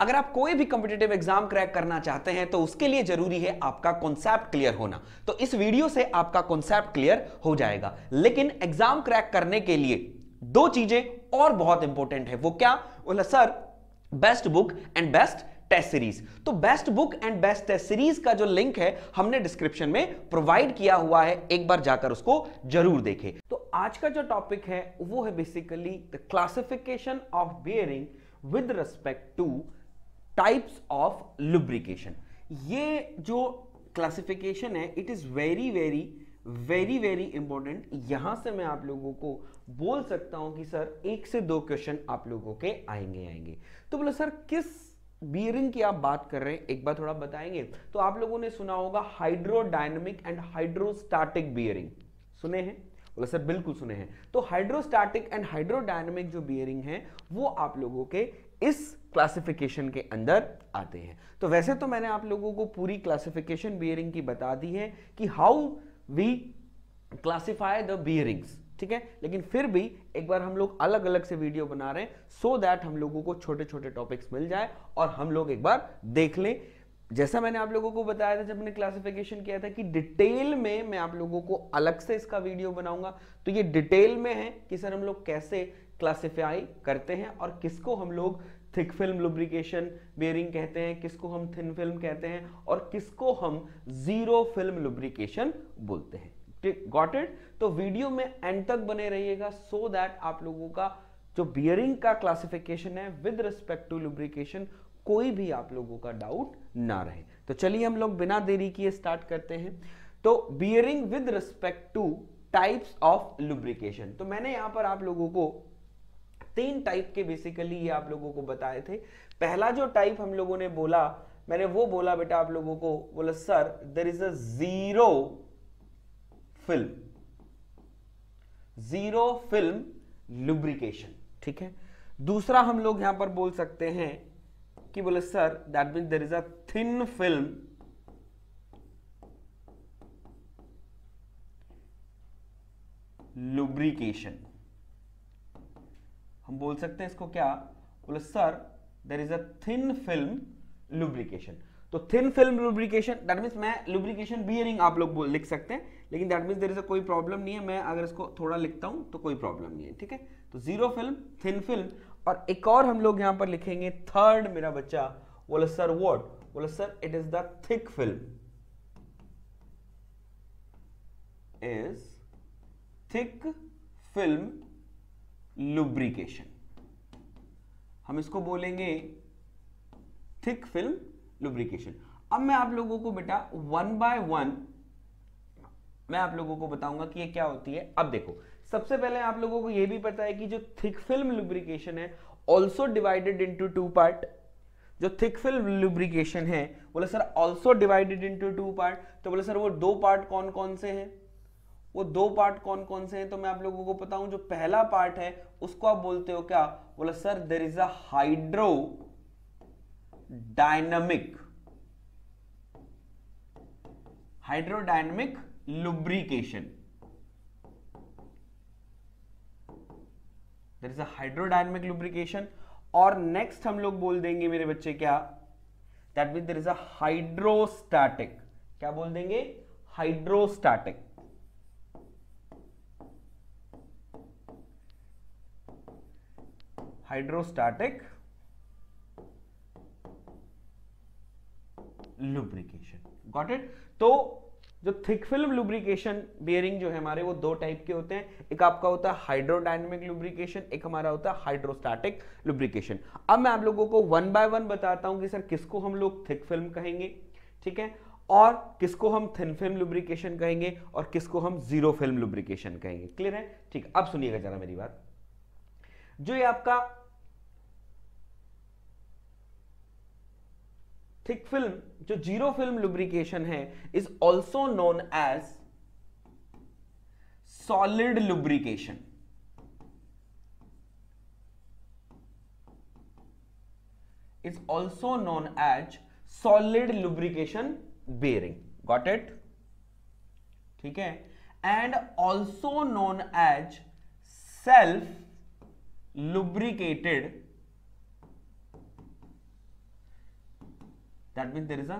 अगर आप कोई भी कॉम्पिटेटिव एग्जाम क्रैक करना चाहते हैं तो उसके लिए जरूरी है आपका कॉन्सेप्ट क्लियर होना तो इस वीडियो से आपका कॉन्सेप्ट क्लियर हो जाएगा लेकिन एग्जाम क्रैक करने के लिए दो चीजें और बहुत इंपॉर्टेंट है वो क्या बोला sir best book and best test series तो best book and best test series का जो लिंक है हमने डिस्क्रिप्शन में प्रोवाइड किया हुआ है एक बार जाकर उसको जरूर देखें तो आज का जो टॉपिक है वो है basically the classification of bearing with respect to types of lubrication ये जो क्लासिफिकेशन है it is very very very very important यहां से मैं आप लोगों को बोल सकता हूं कि सर एक से दो क्वेश्चन आप लोगों के आएंगे आएंगे तो बोलो सर किस बियरिंग की आप बात कर रहे हैं एक बार थोड़ा बताएंगे तो आप लोगों ने सुना होगा हाइड्रोडाइनमिक एंड हाइड्रोस्टैटिक बियरिंग सुने हैं बोला सर बिल्कुल सुने हैं तो हाइड्रोस्टैटिक एंड हाइड्रोडायनेमिक जो बियरिंग है वो आप लोगों के इस क्लासिफिकेशन के अंदर आते हैं तो वैसे तो मैंने आप लोगों को पूरी क्लासिफिकेशन बियरिंग की बता दी है कि how we classify the bearings ठीक है लेकिन फिर भी एक बार हम लोग अलग अलग से वीडियो बना रहे हैं सो so दैट हम लोगों को छोटे छोटे टॉपिक्स मिल जाए और हम लोग एक बार देख लें जैसा मैंने आप लोगों को बताया था जब मैंने क्लासिफिकेशन किया था कि डिटेल में मैं आप लोगों को अलग से इसका वीडियो बनाऊंगा तो ये डिटेल में है कि सर हम लोग कैसे क्लासिफाई करते हैं और किसको हम लोग थिक फिल्म लुब्रिकेशन बेयरिंग कहते हैं किसको हम थिन फिल्म कहते हैं और किसको हम जीरो फिल्म लुब्रिकेशन बोलते हैं गॉट इट तो वीडियो में एंड तक बने रहिएगा सो so दैट आप लोगों का जो बियरिंग का क्लासिफिकेशन है विद रिस्पेक्ट टू लुब्रिकेशन कोई भी आप लोगों का डाउट ना रहे तो चलिए हम लोग बिना देरी किए स्टार्ट करते हैं तो bearing with respect to types of lubrication तो मैंने यहां पर आप लोगों को तीन टाइप के बेसिकली ये आप लोगों को बताए थे पहला जो टाइप हम लोगों ने बोला मैंने वो बोला बेटा आप लोगों को बोला सर देर इज अरो फिल्म जीरो फिल्म लुब्रिकेशन ठीक है दूसरा हम लोग यहां पर बोल सकते हैं कि बोले sir that mean there is a thin film lubrication हम बोल सकते हैं इसको क्या बोले sir there is a thin film lubrication तो thin film lubrication that mean मैं लुब्रिकेशन बियरिंग आप लोग लिख सकते हैं लेकिन that mean there is a कोई प्रॉब्लम नहीं है मैं अगर इसको थोड़ा लिखता हूं तो कोई प्रॉब्लम नहीं है ठीक है तो जीरो फिल्म थिन फिल्म और एक और हम लोग यहां पर लिखेंगे थर्ड मेरा बच्चा बोले सर वॉट बोले sir it is the thick film is thick film lubrication हम इसको बोलेंगे थिक फिल्म लुब्रिकेशन अब मैं आप लोगों को बेटा वन बाय वन मैं आप लोगों को बताऊंगा कि ये क्या होती है अब देखो सबसे पहले आप लोगों को ये भी पता है कि जो थिक फिल्म लुब्रिकेशन है also divided into two part जो थिक फिल्म लुब्रिकेशन है बोले sir also divided into two part तो बोले सर वो दो पार्ट कौन कौन से हैं वो दो पार्ट कौन कौन से हैं तो मैं आप लोगों को बताऊं जो पहला पार्ट है उसको आप बोलते हो क्या बोला sir there is a hydrodynamic lubrication there is a hydrodynamic lubrication और नेक्स्ट हम लोग बोल देंगे मेरे बच्चे क्या that mean there is a hydrostatic क्या बोल देंगे hydrostatic hydrostatic lubrication got it तो जो थिक फिल्म लुब्रिकेशन बियरिंग जो है हमारे वो दो टाइप के होते हैं एक आपका होता है हाइड्रोडाइनमिक लुब्रिकेशन एक हमारा होता है हाइड्रोस्टैटिक लुब्रिकेशन अब मैं आप लोगों को वन बाय वन बताता हूं कि सर किसको हम लोग थिक फिल्म कहेंगे ठीक है और किसको हम थिन फिल्म लुब्रिकेशन कहेंगे और किसको हम जीरो फिल्म लुब्रिकेशन कहेंगे क्लियर है ठीक अब सुनिएगा जरा मेरी बात जो ये आपका थिक फिल्म जो जीरो फिल्म लुब्रिकेशन है is also known as solid lubrication is also known as solid lubrication bearing got it ठीक है and also known as self lubricated that mean there is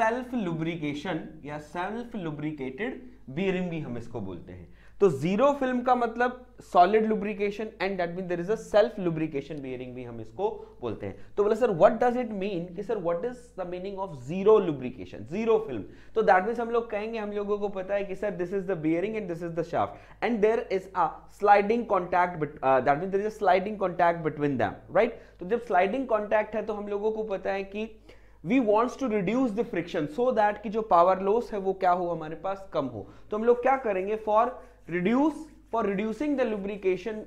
अल्फ लुब्रिकेशन या self lubricated bearing भी हम इसको बोलते हैं तो जीरो फिल्म का मतलब solid lubrication and that mean there is अल्फ लुब्रिकेशन बियरिंग भी हम इसको बोलते हैं तो बोले sir what does it mean कि sir what is the meaning of zero lubrication zero film तो दैट मीन हम लोग कहेंगे हम लोगों को पता है कि sir this is the bearing and this is the shaft and there is a sliding contact that mean there is a sliding contact between them right तो जब स्लाइडिंग कॉन्टैक्ट है तो हम लोगों को पता है कि uh, we wants to reduce the friction so that कि जो पावर लॉस है वो क्या हो हमारे पास कम हो तो हम लोग क्या करेंगे for reduce for reducing the lubrication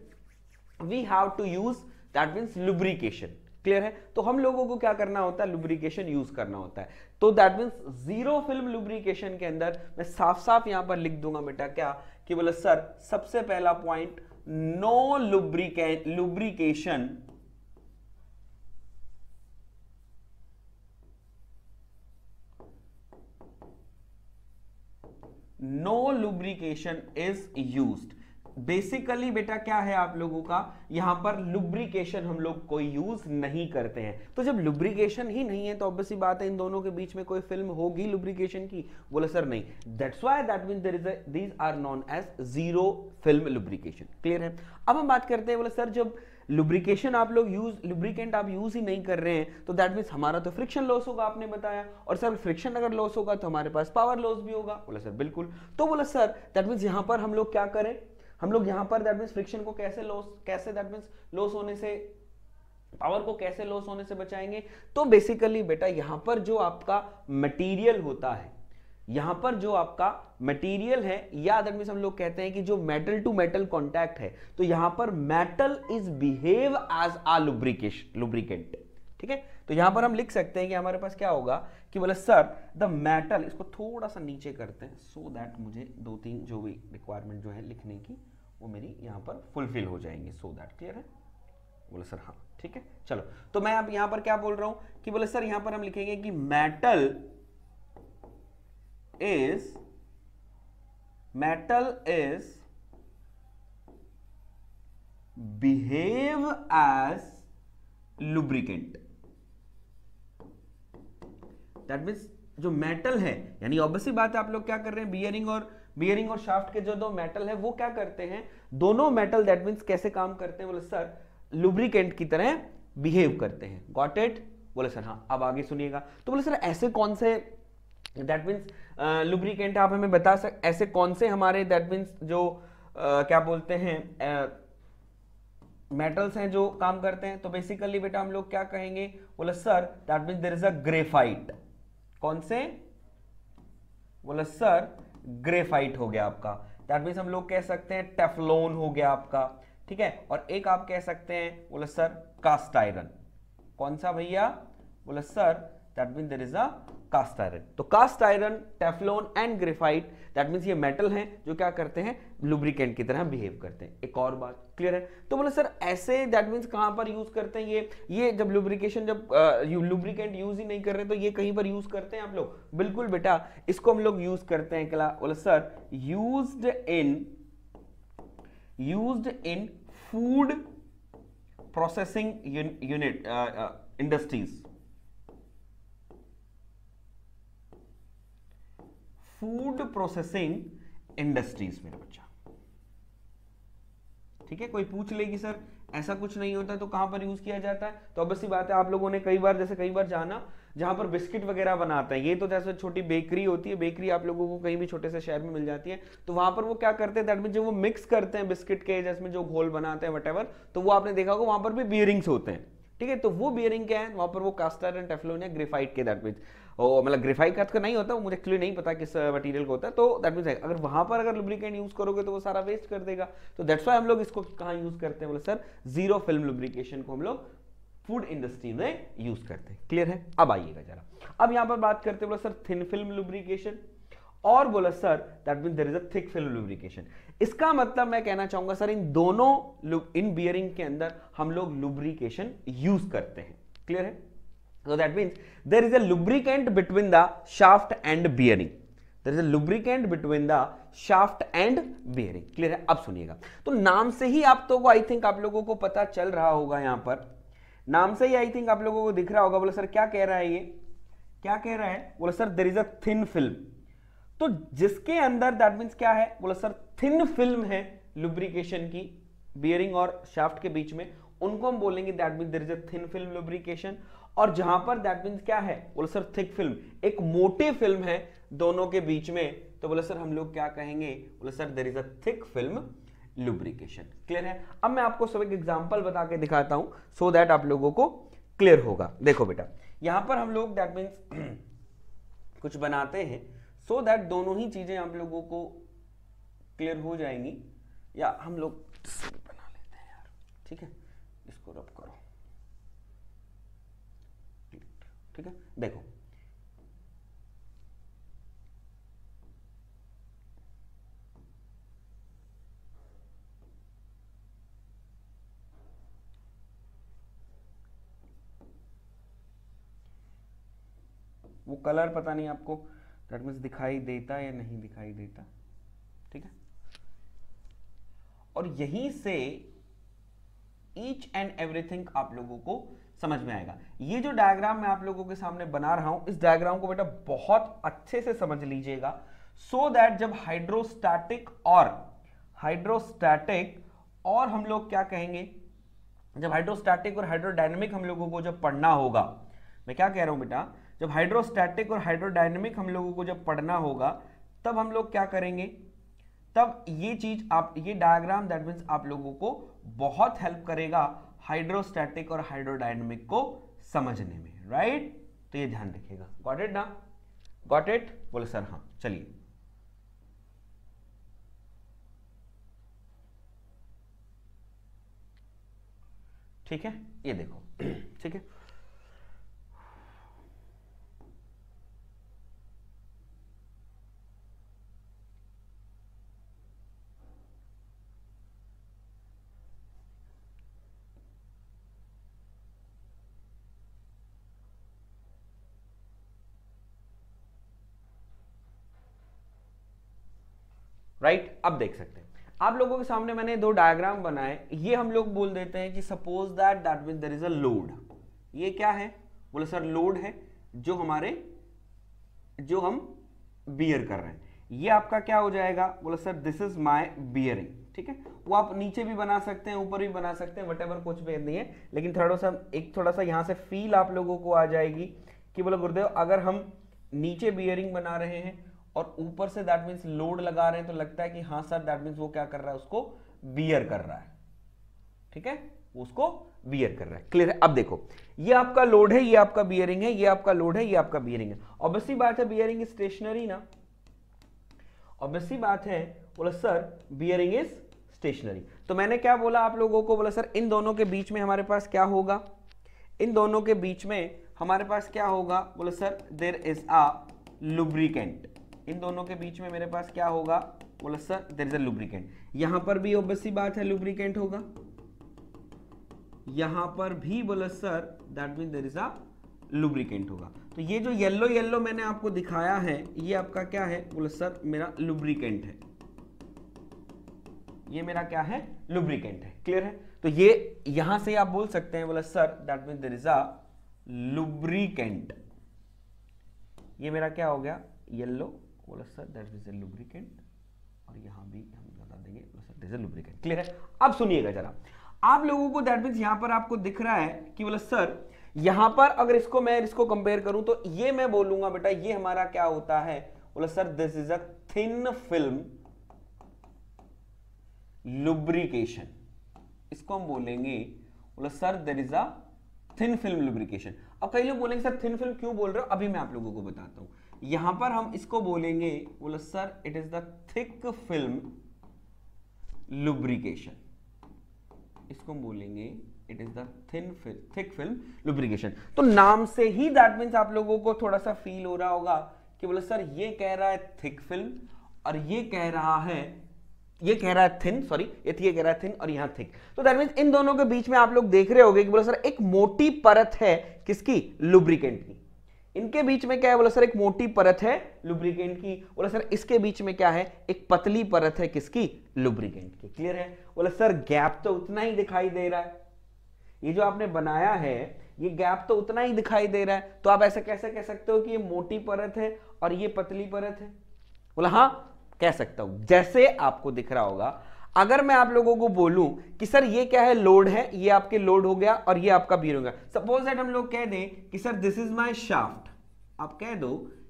we have to use that means lubrication clear है तो हम लोगों को क्या करना होता है लुब्रिकेशन यूज करना होता है तो that means zero film lubrication के अंदर मैं साफ साफ यहां पर लिख दूंगा बेटा क्या कि बोला सर सबसे पहला पॉइंट नो लुब्रिके lubrication no lubrication is use basically बेटा क्या है आप लोगों का यहां पर लुब्रिकेशन हम लोग कोई यूज नहीं करते हैं तो जब लुब्रिकेशन ही नहीं है तो ऑब्वियस बात है इन दोनों के बीच में कोई फिल्म होगी लुब्रिकेशन की बोला सर नहीं that's why that mean there is these are known as zero film lubrication clear है अब हम बात करते हैं बोला सर जब लुब्रिकेशन आप लोग यूज लुब्रिकेंट आप यूज ही नहीं कर रहे हैं तो दैट मीन्स हमारा तो फ्रिक्शन लॉस होगा आपने बताया और सर फ्रिक्शन अगर लॉस होगा तो हमारे पास पावर लॉस भी होगा बोला सर बिल्कुल तो बोला सर दैट मीन्स यहां पर हम लोग क्या करें हम लोग यहाँ पर दैट मीन्स फ्रिक्शन को कैसे लॉस कैसे दैट मीन्स लॉस होने से पावर को कैसे लॉस होने से बचाएंगे तो बेसिकली बेटा यहाँ पर जो आपका मटेरियल होता है यहां पर जो आपका मटेरियल है या अदरवाइज हम लोग कहते हैं कि जो मेटल टू मेटल कॉन्टैक्ट है तो यहां पर metal is behave as a लुब्रिकेश लुब्रिकेंट ठीक है तो यहां पर हम लिख सकते हैं कि हमारे पास क्या होगा कि बोले सर द मेटल इसको थोड़ा सा नीचे करते हैं सो so दैट मुझे दो तीन जो भी रिक्वायरमेंट जो है लिखने की वो मेरी यहाँ पर फुलफिल हो जाएंगे सो दैट क्लियर है बोले सर हाँ ठीक है चलो तो मैं आप यहां पर क्या बोल रहा हूं कि बोले सर यहां पर हम लिखेंगे कि metal is metal is behave as lubricant that means जो मेटल है यानी ऑब्वियसली बात है आप लोग क्या कर रहे हैं बियरिंग और बियरिंग और शाफ्ट के जो दो मेटल है वो क्या करते हैं दोनों मेटल दैट मीन कैसे काम करते हैं बोले सर लुब्रिकेंट की तरह बिहेव करते हैं गॉट इट बोले सर हाँ अब आगे सुनिएगा तो बोले सर ऐसे कौन से दैट मीन्स लुब्रिकेंट आप हमें बता सक ऐसे कौन से हमारे दैट मीन्स जो uh, क्या बोलते हैं मेटल्स uh, हैं जो काम करते हैं तो बेसिकली बेटा हम लोग क्या कहेंगे बोला sir that means there is a graphite कौन से बोला सर ग्रेफाइट हो गया आपका दैट मीन्स हम लोग कह सकते हैं टेफलोन हो गया आपका ठीक है और एक आप कह सकते हैं बोला सर कास्ट आयरन कौन सा भैया बोला sir that mean there is a cast iron तो cast iron Teflon and graphite that means ये मेटल हैं जो क्या करते हैं लुब्रिकेंट की तरह बिहेव करते हैं एक और बात क्लियर है तो बोले सर ऐसे दैट मीन्स कहां पर यूज करते हैं ये ये जब लुब्रिकेशन जब लुब्रिकेंट यूज ही नहीं कर रहे तो ये कहीं पर यूज करते हैं आप लोग बिल्कुल बेटा इसको हम लोग यूज करते हैं क्या बोले sir use in use in food processing unit industries food processing industries मेरा बच्चा ठीक है कोई पूछ लेगी सर ऐसा कुछ नहीं होता तो कहां पर यूज किया जाता है तो अब बात है आप लोगों ने कई बार जैसे कई बार जाना जहां पर बिस्किट वगैरह बनाते हैं ये तो जैसे छोटी बेकरी होती है बेकरी आप लोगों को कहीं भी छोटे से शहर में मिल जाती है तो वहां पर वो क्या करते हैं दैट मीन जो वो मिक्स करते हैं बिस्किट के जैसे जो घोल बनाते हैं वट तो वो आपने देखा होगा वहां पर भी बियरिंग्स होते हैं ठीक है तो वो बियरिंग क्या है वहां पर वो कास्टर एंड टेफलोन या ग्रेफाइट के दैट मीन मतलब ग्रेफाइट का तो नहीं होता वो मुझे एक्चुअली नहीं पता किस मटेरियल को होता तो है तो दैट मीन अगर वहां पर अगर लुब्रिकेंट यूज़ करोगे तो वो सारा वेस्ट कर देगा तो दैट्स वाई हम लोग इसको कहाँ यूज़ करते हैं बोले सर जीरो फिल्म लुब्रिकेशन को हम लोग फूड इंडस्ट्री में यूज़ करते हैं क्लियर है अब आइएगा जरा अब यहाँ पर बात करते हैं बोला सर थिन फिल्म लुब्रिकेशन और बोला sir that mean there is a thick film lubrication इसका मतलब मैं कहना चाहूंगा सर इन दोनों इन बियरिंग के अंदर हम लोग लुब्रिकेशन यूज करते हैं क्लियर है So that means there is a lubricant between the shaft and bearing. there is a lubricant between the shaft and bearing. Clear है अब सुनिएगा तो नाम से ही आप तो आई थिंक आप लोगों को पता चल रहा होगा यहाँ पर नाम से ही आई थिंक आप लोगों को दिख रहा होगा बोला सर क्या कह रहा है ये क्या कह रहा है बोला sir there is a thin film तो जिसके अंदर दैट मीन्स क्या है बोला सर थिन फिल्म है लुब्रिकेशन की बियरिंग और शाफ्ट के बीच में उनको हम बोलेंगे that mean there is a thin film lubrication और जहां पर दैट मीन क्या है बोले सर थिक फिल्म एक मोटी फिल्म है दोनों के बीच में तो बोले सर हम लोग क्या कहेंगे बोले sir there is a thick film lubrication clear है अब मैं आपको सब एक एग्जाम्पल बता के दिखाता हूं सो so दैट आप लोगों को क्लियर होगा देखो बेटा यहां पर हम लोग दैट मीन कुछ बनाते हैं सो so दैट दोनों ही चीजें आप लोगों को क्लियर हो जाएंगी या हम लोग बना लेते हैं यार ठीक है इसको रब करो ठीक है देखो वो कलर पता नहीं आपको दैट मीन्स दिखाई देता या नहीं दिखाई देता ठीक है और यहीं से ईच एंड एवरीथिंग आप लोगों को समझ में आएगा ये जो डायग्राम मैं आप लोगों के सामने बना रहा हूं इस डायग्राम को बेटा बहुत अच्छे से समझ लीजिएगा सो so दैट जब हाइड्रोस्टैटिक और हाइड्रोस्टैटिक और हम लोग क्या कहेंगे जब हाइड्रोस्टैटिक और हाइड्रोडाइनमिक हम लोगों को जब पढ़ना होगा मैं क्या कह रहा हूं बेटा जब हाइड्रोस्टैटिक और हाइड्रोडाइनमिक हम लोगों को जब पढ़ना होगा तब हम लोग क्या करेंगे तब ये चीज आप ये डायग्राम दैट मीन्स आप लोगों को बहुत हेल्प करेगा हाइड्रोस्टैटिक और हाइड्रोडाइनमिक को समझने में राइट तो ये ध्यान रखिएगा गॉट इट ना गॉट इट बोले सर हाँ चलिए ठीक है ये देखो ठीक है राइट अब देख सकते हैं आप लोगों के सामने मैंने दो डायग्राम बनाए ये हम लोग बोल देते हैं कि suppose that that mean there is a load ये क्या है बोले सर लोड है जो हमारे जो हम बियर कर रहे हैं ये आपका क्या हो जाएगा बोले sir this is my bearing ठीक है वो आप नीचे भी बना सकते हैं ऊपर भी बना सकते हैं वट कुछ भी नहीं है लेकिन थोड़ा सा एक थोड़ा सा यहाँ से फील आप लोगों को आ जाएगी कि बोले गुरुदेव अगर हम नीचे बियरिंग बना रहे हैं और ऊपर से दैट मीन्स लोड लगा रहे हैं तो लगता है कि हाँ सर दैट मीन्स वो क्या कर रहा है उसको बियर कर रहा है ठीक है उसको बियर कर रहा है क्लियर है अब देखो ये आपका लोड है ये आपका बियरिंग है ये आपका लोड है ये आपका बियरिंग है ऑब्वियसली बात है बियरिंग इज स्टेशनरी ना ऑब्वियसली बात है बोला सर बियरिंग इज स्टेशनरी तो मैंने क्या बोला आप लोगों को बोला सर इन दोनों के बीच में हमारे पास क्या होगा इन दोनों के बीच में हमारे पास क्या होगा बोला sir there is a lubricant इन दोनों के बीच में मेरे पास क्या होगा बोला sir there is a lubricant यहां पर भी ओबसी बात है लुब्रिकेंट होगा यहां पर भी बोला sir that mean there is a lubricant होगा तो ये जो येल्लो येल्लो मैंने आपको दिखाया है ये आपका क्या है बोले सर मेरा लुब्रिकेंट है ये मेरा क्या है लुब्रिकेंट है क्लियर है तो ये यहां से आप बोल सकते हैं बोले sir that mean there is a lubricant ये मेरा क्या हो गया येल्लो कोलसर दैट इज ए लुब्रिकेंट और यहां भी हम लगा देंगे कोलसर डीजल लुब्रिकेंट क्लियर है अब सुनिएगा जरा आप लोगों को दैट मीन्स यहां पर आपको दिख रहा है कि बोला सर यहां पर अगर इसको मैं इसको कंपेयर करूं तो ये मैं बोलूंगा बेटा ये हमारा क्या होता है बोला sir this is a thin film lubrication इसको हम बोलेंगे बोला sir there is a thin film lubrication अब कई लोग बोलेंगे सर थिन फिल्म क्यों बोल रहे हो अभी मैं आप लोगों को बताता हूं यहां पर हम इसको बोलेंगे बोला sir it is the thick film lubrication इसको हम बोलेंगे it is the thin thick film lubrication तो नाम से ही दैट मीन आप लोगों को थोड़ा सा फील हो रहा होगा कि बोले सर ये कह रहा है थिक फिल्म और ये कह रहा है ये कह रहा है थिन सॉरी ये ये कह रहा है थिन और यहां थिक तो दैट मीन इन दोनों के बीच में आप लोग देख रहे होंगे कि बोला सर एक मोटी परत है किसकी लुब्रिकेंट की इनके बीच में क्या है बोला सर एक मोटी परत है लुब्रिकेंट की बोला सर इसके बीच में क्या है एक पतली परत है किसकी लुब्रिकेंट की क्लियर है बोला सर गैप तो उतना ही दिखाई दे रहा है ये जो आपने बनाया है ये गैप तो उतना ही दिखाई दे रहा है तो आप ऐसा कैसे कह सकते हो कि ये मोटी परत है और ये पतली परत है बोला हाँ कह सकता हूं जैसे आपको दिख रहा होगा अगर मैं आप लोगों को बोलूं कि सर ये क्या है लोड है ये आपके लोड हो गया और ये आपका बीर हो गया सपोज दैट हम लोग कह दें कि sir this is my shaft आप कह दो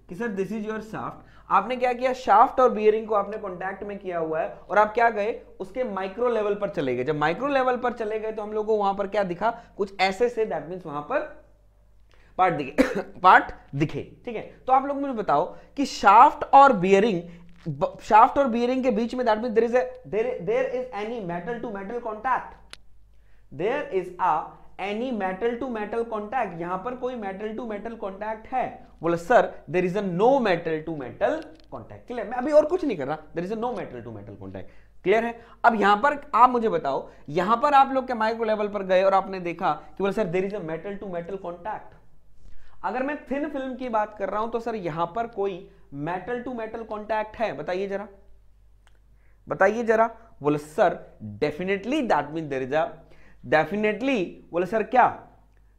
कि sir this is your shaft आपने क्या किया शाफ्ट और बियरिंग को आपने कॉन्टैक्ट में किया हुआ है और आप क्या गए उसके माइक्रो लेवल पर चले गए जब माइक्रो लेवल पर चले गए तो हम लोग को वहां पर क्या दिखा कुछ ऐसे से दैट मीन वहां पर पार्ट दिखे पार्ट दिखे ठीक है तो आप लोग मुझे बताओ कि शाफ्ट और बियरिंग शाफ्ट और बियरिंग के बीच में that mean there is there is any metal to metal contact there is a any metal to metal contact यहां पर कोई मेटल टू मेटल कॉन्टैक्ट है बोले sir there is a metal to metal contact clear मैं अभी और कुछ नहीं कर रहा there is a no metal to metal contact clear है अब यहां पर आप मुझे बताओ यहां पर आप लोग के माइक्रो लेवल पर गए और आपने देखा कि बोले sir there is at all to metal contact अगर मैं थिन फिल्म की बात कर रहा हूं तो सर यहां पर कोई मेटल टू मेटल कॉन्टैक्ट है बताइए जरा बताइए जरा बोले sir definitely that mean there is a definitely बोले सर क्या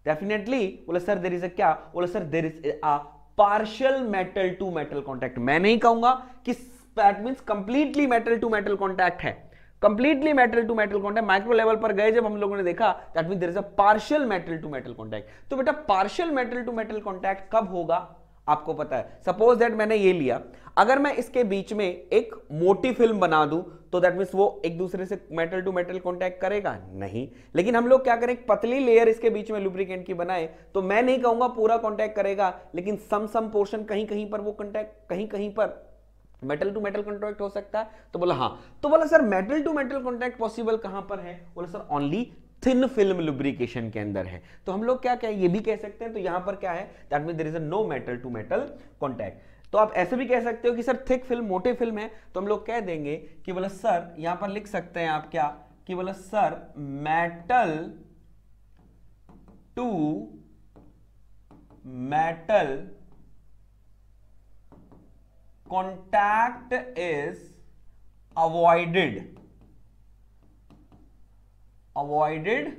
डेफिनेटली बोले सर देर इज अ क्या बोले sir there is a partial metal to metal contact मैं नहीं कहूंगा कि that mean completely metal to metal contact है completely metal to metal contact micro level पर गए जब हम लोगों ने देखा that mean there is a partial metal to metal contact तो बेटा partial metal to metal contact कब होगा आपको पता है सपोज दैट मैंने ये लिया अगर मैं इसके बीच में एक मोटी फिल्म बना दूं तो दैट मीन्स वो एक दूसरे से मेटल टू मेटल कांटेक्ट करेगा नहीं लेकिन हम लोग क्या करें पतली लेयर इसके बीच में लुब्रिकेंट की बनाए तो मैं नहीं कहूंगा पूरा कांटेक्ट करेगा लेकिन सम सम पोर्शन कहीं कहीं पर वो कांटेक्ट कहीं कहीं पर मेटल टू मेटल कॉन्टैक्ट हो सकता है तो बोला हाँ तो बोला sir metal to metal contact possible कहां पर है बोला sir only thin film lubrication के अंदर है तो हम लोग क्या क्या ये भी कह सकते हैं तो यहां पर क्या है that mean there is a no metal to metal contact तो आप ऐसे भी कह सकते हो कि सर थिक फिल्म मोटे फिल्म है तो हम लोग कह देंगे कि बोला सर यहां पर लिख सकते हैं आप क्या कि बोला sir metal to metal contact is avoided avoided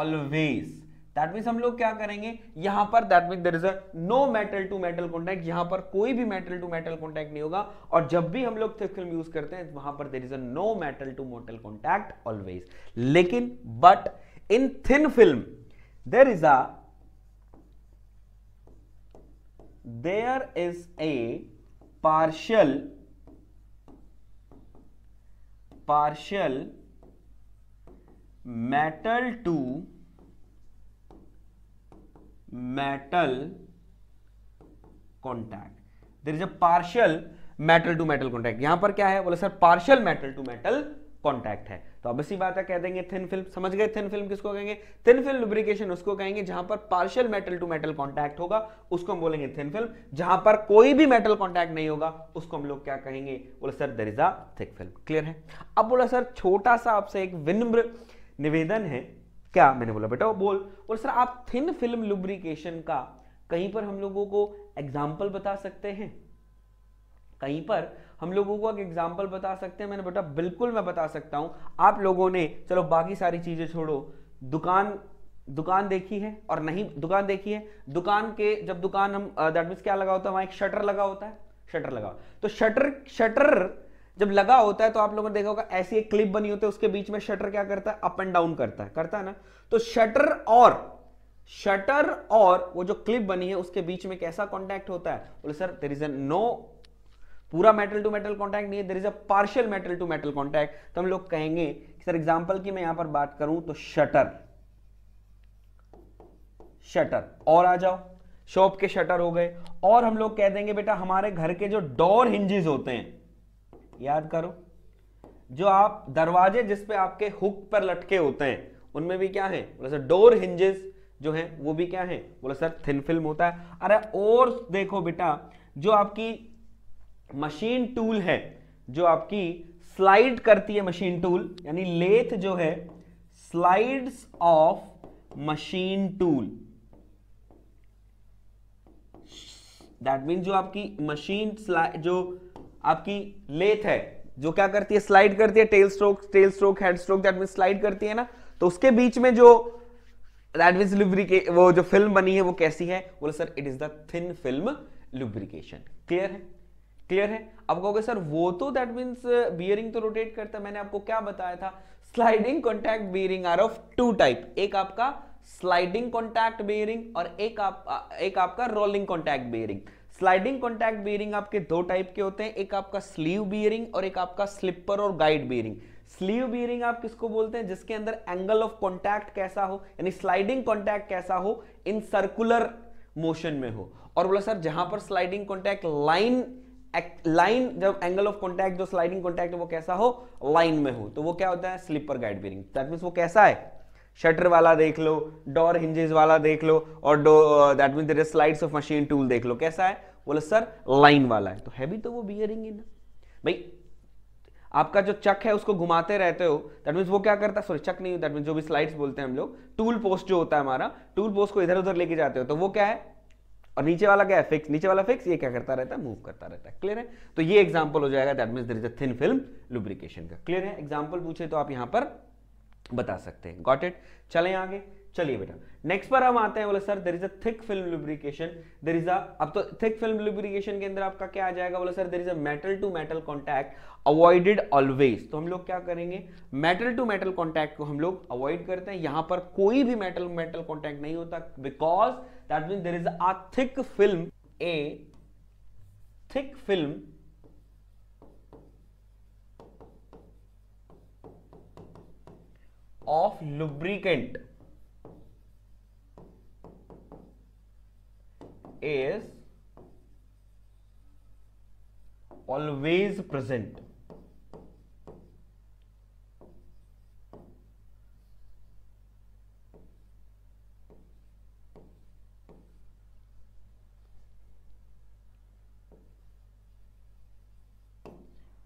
always that means हम लोग क्या करेंगे यहां पर that mean there is a no metal to metal contact यहां पर कोई भी मेटल टू मेटल कॉन्टैक्ट नहीं होगा और जब भी हम लोग थिक फिल्म यूज करते हैं वहां पर there is a no metal to metal contact always लेकिन but in thin film there is a there is a partial partial metal to metal contact there is a partial metal to metal contact यहां पर क्या है बोले sir partial metal to metal contact है तो अब इसी बात है कह देंगे थिन फिल्म समझ गए थिन फिल्म किसको कहेंगे थिन फिल्म लुब्रिकेशन उसको कहेंगे जहां पर partial metal to metal contact होगा उसको हम बोलेंगे थिन फिल्म जहां पर कोई भी मेटल कॉन्टैक्ट नहीं होगा उसको हम लोग क्या कहेंगे बोले sir there is a thick film clear है अब बोला सर छोटा सा आपसे एक विनम्र निवेदन है क्या मैंने बोला बेटा बोल और सर आप थिन फिल्म लुब्रिकेशन का कहीं पर हम लोगों को एग्जाम्पल बता सकते हैं कहीं पर हम लोगों को एक एग्जाम्पल बता सकते हैं मैंने बेटा बिल्कुल मैं बता सकता हूं आप लोगों ने चलो बाकी सारी चीज़ें छोड़ो दुकान दुकान देखी है और नहीं दुकान देखी है दुकान के जब दुकान हम दैट मीन क्या लगा होता है वहां एक शटर लगा होता है शटर लगा तो शटर शटर जब लगा होता है तो आप लोगों ने देखा होगा ऐसी एक क्लिप बनी होती है उसके बीच में शटर क्या करता है अप एंड डाउन करता है करता है ना तो शटर और शटर और वो जो क्लिप बनी है उसके बीच में कैसा कॉन्टैक्ट होता है बोले सर देर इज नो पूरा मेटल टू मेटल कॉन्टैक्ट नहीं है there is a partial metal to metal contact तो हम लोग कहेंगे कि सर एग्जाम्पल की मैं यहां पर बात करूं तो शटर शटर और आ जाओ शॉप के शटर हो गए और हम लोग कह देंगे बेटा हमारे घर के जो डोर हिंजेस होते हैं याद करो जो आप दरवाजे जिसपे आपके हुक पर लटके होते हैं उनमें भी क्या है बोला सर डोर हिंजेस जो है वो भी क्या है बोला सर थिन फिल्म होता है अरे और देखो बेटा जो आपकी मशीन टूल है जो आपकी स्लाइड करती है मशीन टूल यानी लेथ जो है slides of machine tool that mean जो आपकी मशीन जो आपकी लेथ है जो क्या करती है स्लाइड करती है tail stroke tail stroke head stroke that mean slide करती है ना तो उसके बीच में जो दैट मीन लुब्रिके वो जो फिल्म बनी है वो कैसी है बोले sir it is the thin film lubrication clear है क्लियर है अब कहोगे सर वो तो दैट मीन्स बियरिंग तो रोटेट करता है मैंने आपको क्या बताया था sliding contact bearing are of two type एक आपका स्लाइडिंग कॉन्टैक्ट बियरिंग और एक आप एक आपका rolling contact bearing sliding contact bearing आपके दो टाइप के होते हैं एक आपका स्लीव बियरिंग और एक आपका स्लिपर और गाइड बियरिंग स्लीव बियरिंग आप किसको बोलते हैं जिसके अंदर एंगल ऑफ कॉन्टैक्ट कैसा हो यानी स्लाइडिंग कॉन्टैक्ट कैसा हो इन सर्कुलर मोशन में हो और बोला सर जहां पर स्लाइडिंग कॉन्टैक्ट लाइन लाइन जब एंगल ऑफ कॉन्टैक्ट जो स्लाइडिंग कॉन्टैक्ट है वो कैसा हो लाइन में हो तो वो क्या होता है slipper guide bearing that means वो कैसा है शटर वाला देख लो डोर हिंजेस वाला देख लो और डो that mean there slides of machine tool देख लो कैसा है बोला सर लाइन वाला है तो है भी तो वो बियरिंग ही ना भाई आपका जो चक है उसको घुमाते रहते हो दैट मीन्स वो क्या करता है सॉरी चक नहीं दैट मीन्स जो भी स्लाइड्स बोलते हैं हम लोग टूल पोस्ट जो होता है हमारा टूल पोस्ट को इधर उधर लेके जाते हो तो वो क्या है और नीचे वाला क्या है फिक्स नीचे वाला फिक्स ये क्या करता रहता है मूव करता रहता है क्लियर है तो ये एग्जाम्पल हो जाएगा that means there is a thin film lubrication का क्लियर है एग्जाम्पल पूछे तो आप यहां पर बता सकते हैं गॉट इट चलें आगे चलिए बेटा नेक्स्ट पर हम आते हैं बोले sir there is a thick film lubrication there is अब तो थिक फिल्म लुब्रिकेशन के अंदर आपका क्या आ जाएगा बोले sir there is a metal to metal contact avoided always तो हम लोग क्या करेंगे मेटल टू मेटल कॉन्टैक्ट को हम लोग अवॉइड करते हैं यहां पर कोई भी मेटल मेटल कॉन्टैक्ट नहीं होता because that mean there is a thick film a thick film of lubricant is always present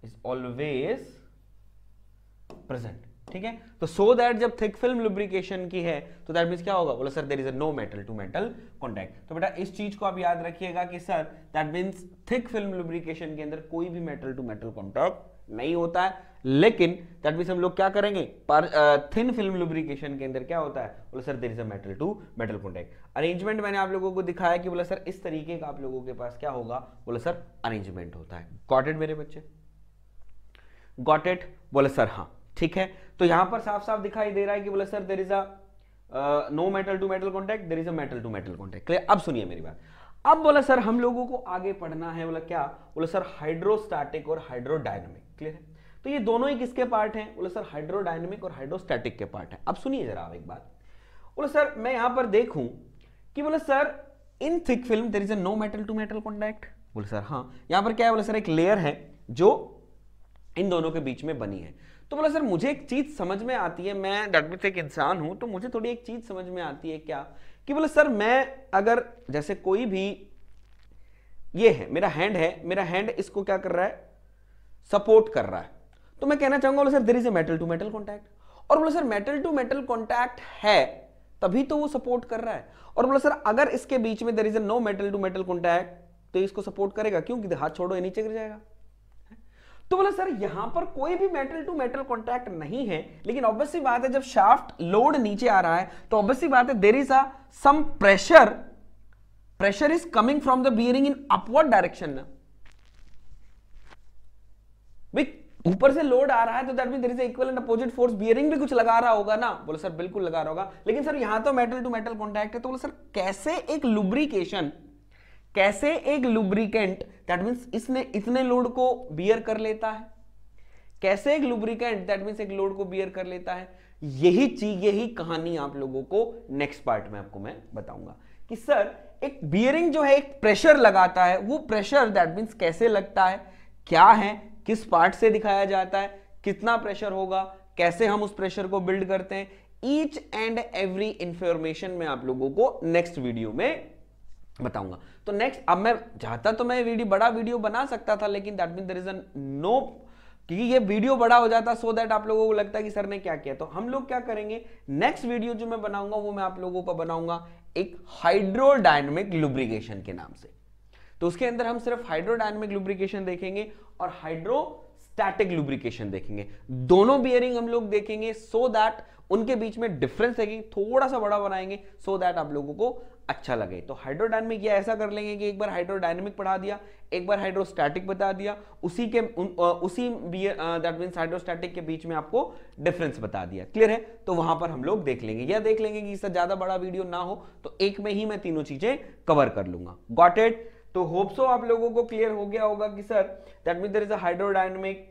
is always present ठीक है तो सो दैट जब थिक फिल्म लुब्रिकेशन की है तो दैट मीन क्या होगा बोला sir there is no metal to metal contact तो बेटा इस चीज को आप याद रखिएगा कि sir that means thick film lubrication के अंदर कोई भी मेटल टू मेटल कॉन्टैक्ट नहीं होता है लेकिन दैट मीन हम लोग क्या करेंगे पर, थिन फिल्म लुब्रिकेशन के अंदर क्या होता है बोला sir there is a metal to metal contact arrangement मैंने आप लोगों को दिखाया कि बोला सर इस तरीके का आप लोगों के पास क्या होगा बोला सर अरेंजमेंट होता है गॉट इट मेरे बच्चे गॉट इट बोले सर हाँ ठीक है तो यहां पर साफ साफ दिखाई दे रहा है कि बोले sir there is a no metal to metal contact there is a metal to metal contact clear अब सुनिए मेरी बात अब बोला सर हम लोगों को आगे पढ़ना है बोला क्या बोला सर हाइड्रोस्टैटिक और हाइड्रोडायनेमिक क्लियर है तो ये दोनों ही किसके पार्ट हैं बोला सर हाइड्रोडायनेमिक और हाइड्रोस्टैटिक के पार्ट हैं अब सुनिए जरा आप एक बात बोला सर मैं यहां पर देखूं कि बोला sir in thick film there is a no metal to metal contact बोले सर हाँ यहां पर क्या है बोले सर एक लेयर है जो इन दोनों के बीच में बनी है तो बोला सर मुझे एक चीज समझ में आती है मैं डॉक्टर से एक इंसान हूं तो मुझे थोड़ी एक चीज समझ में आती है क्या कि बोला सर मैं अगर जैसे कोई भी ये है मेरा हैंड है मेरा हैंड इसको क्या कर रहा है सपोर्ट कर रहा है तो मैं कहना चाहूंगा बोला sir there is a metal to metal contact और बोला sir metal to metal contact है तभी तो वो सपोर्ट कर रहा है और बोला सर अगर इसके बीच में there is a no metal to metal contact तो इसको सपोर्ट करेगा क्योंकि हाथ छोड़ो नीचे गिर जाएगा तो बोला सर यहां पर कोई भी मेटल टू मेटल कॉन्टैक्ट नहीं है लेकिन ऑब्वियसली बात है जब शाफ्ट लोड नीचे आ रहा है तो ऑब्वियसली बात है there is a some pressure pressure is coming from the bearing in upward direction ऊपर से लोड आ रहा है तो that mean there is equal and opposite force bearing भी कुछ लगा रहा होगा ना बोला सर बिल्कुल लगा रहा होगा लेकिन सर यहां तो मेटल टू मेटल कॉन्टैक्ट है तो बोला सर कैसे एक लुब्रिकेशन कैसे एक लुब्रिकेंट दैट मीन्स इसने इतने लोड को बियर कर लेता है कैसे एक लुब्रिकेंट दैट मीन्स एक लोड को बियर कर लेता है यही चीज यही कहानी आप लोगों को नेक्स्ट पार्ट में आपको मैं बताऊंगा कि सर एक बियरिंग जो है एक प्रेशर लगाता है वो प्रेशर दैट मीन्स कैसे लगता है क्या है किस पार्ट से दिखाया जाता है कितना प्रेशर होगा कैसे हम उस प्रेशर को बिल्ड करते हैं ईच एंड एवरी इंफॉर्मेशन में आप लोगों को नेक्स्ट वीडियो में बताऊंगा तो नेक्स्ट अब मैं चाहता तो मैं वीडियो बड़ा वीडियो बना सकता था लेकिन that mean there is a no क्योंकि ये वीडियो बड़ा हो जाता सो so दैट आप लोगों को लगता है कि सर ने क्या किया तो हम लोग क्या करेंगे नेक्स्ट वीडियो जो मैं बनाऊंगा वो मैं आप लोगों का बनाऊंगा एक हाइड्रोडायनेमिक लुब्रिकेशन के नाम से तो उसके अंदर हम सिर्फ हाइड्रोडायनेमिक लुब्रिकेशन देखेंगे और हाइड्रो स्टैटिक लुब्रिकेशन देखेंगे दोनों बियरिंग हम लोग देखेंगे सो so दैट उनके बीच में डिफरेंस कि थोड़ा सा बड़ा बनाएंगे सो so दैट आप लोगों को अच्छा लगे तो हाइड्रोडायनेमिक या ऐसा कर लेंगे कि एक बार हाइड्रोडायनेमिक पढ़ा दिया एक बार हाइड्रोस्टैटिक बता दिया उसी के उ, उसी दैट मीन हाइड्रोस्टैटिक के बीच में आपको डिफरेंस बता दिया क्लियर है तो वहां पर हम लोग देख लेंगे या देख लेंगे कि इससे ज्यादा बड़ा वीडियो ना हो तो एक में ही मैं तीनों चीजें कवर कर लूंगा गॉटेड तो होप्सो तो आप लोगों को क्लियर हो गया होगा कि sir that mean there is a hydrodynamic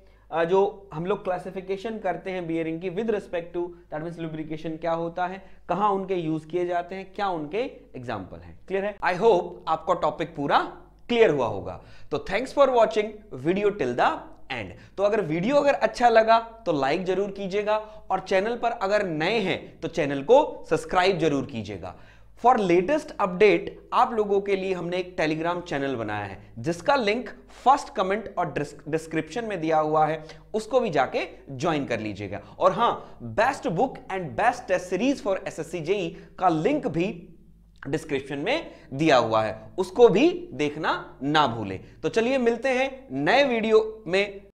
जो हम लोग क्लासिफिकेशन करते हैं बियरिंग की with respect to that mean lubrication क्या होता है कहाँ उनके यूज किए जाते हैं क्या उनके एग्जाम्पल है क्लियर है आई होप आपका टॉपिक पूरा क्लियर हुआ होगा तो thanks for watching video till the end तो अगर वीडियो अगर अच्छा लगा तो लाइक जरूर कीजिएगा और चैनल पर अगर नए हैं तो चैनल को सब्सक्राइब जरूर कीजिएगा फॉर लेटेस्ट अपडेट आप लोगों के लिए हमने एक टेलीग्राम चैनल बनाया है जिसका लिंक फर्स्ट कमेंट और डिस्क्रिप्शन में दिया हुआ है उसको भी जाके ज्वाइन कर लीजिएगा और हां best book and best test series for S S का लिंक भी डिस्क्रिप्शन में दिया हुआ है उसको भी देखना ना भूलें तो चलिए मिलते हैं नए वीडियो में